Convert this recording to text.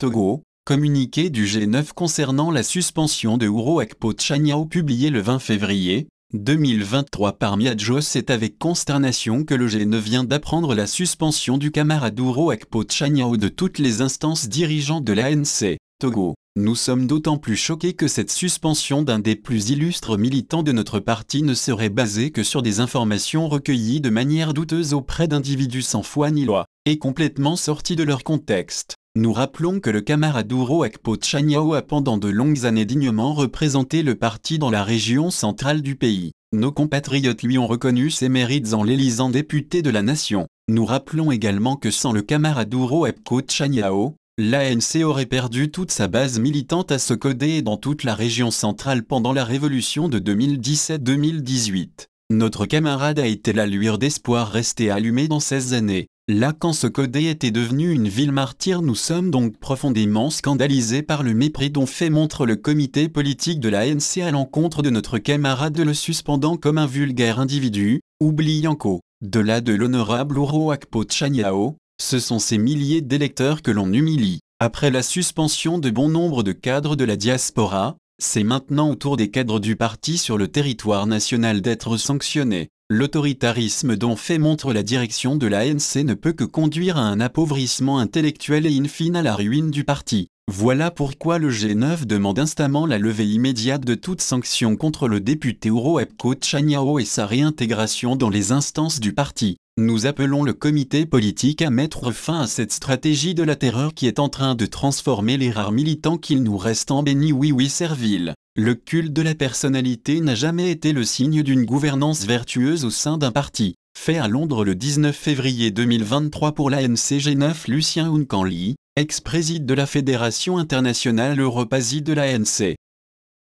Togo, communiqué du G9 concernant la suspension de Ouro Akpo publié le 20 février 2023 par Miadjo c'est avec consternation que le G9 vient d'apprendre la suspension du camarade Ouro Akpo de toutes les instances dirigeantes de l'ANC, Togo. Nous sommes d'autant plus choqués que cette suspension d'un des plus illustres militants de notre parti ne serait basée que sur des informations recueillies de manière douteuse auprès d'individus sans foi ni loi, et complètement sortis de leur contexte. Nous rappelons que le Camaradouro Akpo Tchaniao a pendant de longues années dignement représenté le parti dans la région centrale du pays. Nos compatriotes lui ont reconnu ses mérites en l'élisant député de la nation. Nous rappelons également que sans le Camaradouro Akpo Tchaniao, l'ANC aurait perdu toute sa base militante à se et dans toute la région centrale pendant la révolution de 2017-2018. Notre camarade a été la lueur d'espoir restée allumée dans ces années. Là, quand ce Codé était devenu une ville martyre, nous sommes donc profondément scandalisés par le mépris dont fait montre le comité politique de la NC à l'encontre de notre camarade le suspendant comme un vulgaire individu, oubliant qu'au, delà de l'honorable Ouro Akpo Chanyao, ce sont ces milliers d'électeurs que l'on humilie. Après la suspension de bon nombre de cadres de la diaspora, c'est maintenant au tour des cadres du parti sur le territoire national d'être sanctionnés. L'autoritarisme dont fait montre la direction de la l'ANC ne peut que conduire à un appauvrissement intellectuel et in fine à la ruine du parti. Voilà pourquoi le G9 demande instamment la levée immédiate de toute sanction contre le député Uro Epko et sa réintégration dans les instances du parti. Nous appelons le comité politique à mettre fin à cette stratégie de la terreur qui est en train de transformer les rares militants qu'il nous reste en béni oui oui servile. Le culte de la personnalité n'a jamais été le signe d'une gouvernance vertueuse au sein d'un parti. Fait à Londres le 19 février 2023 pour g 9 Lucien Hunkanli, ex-préside de la Fédération internationale Europasie de l'ANC.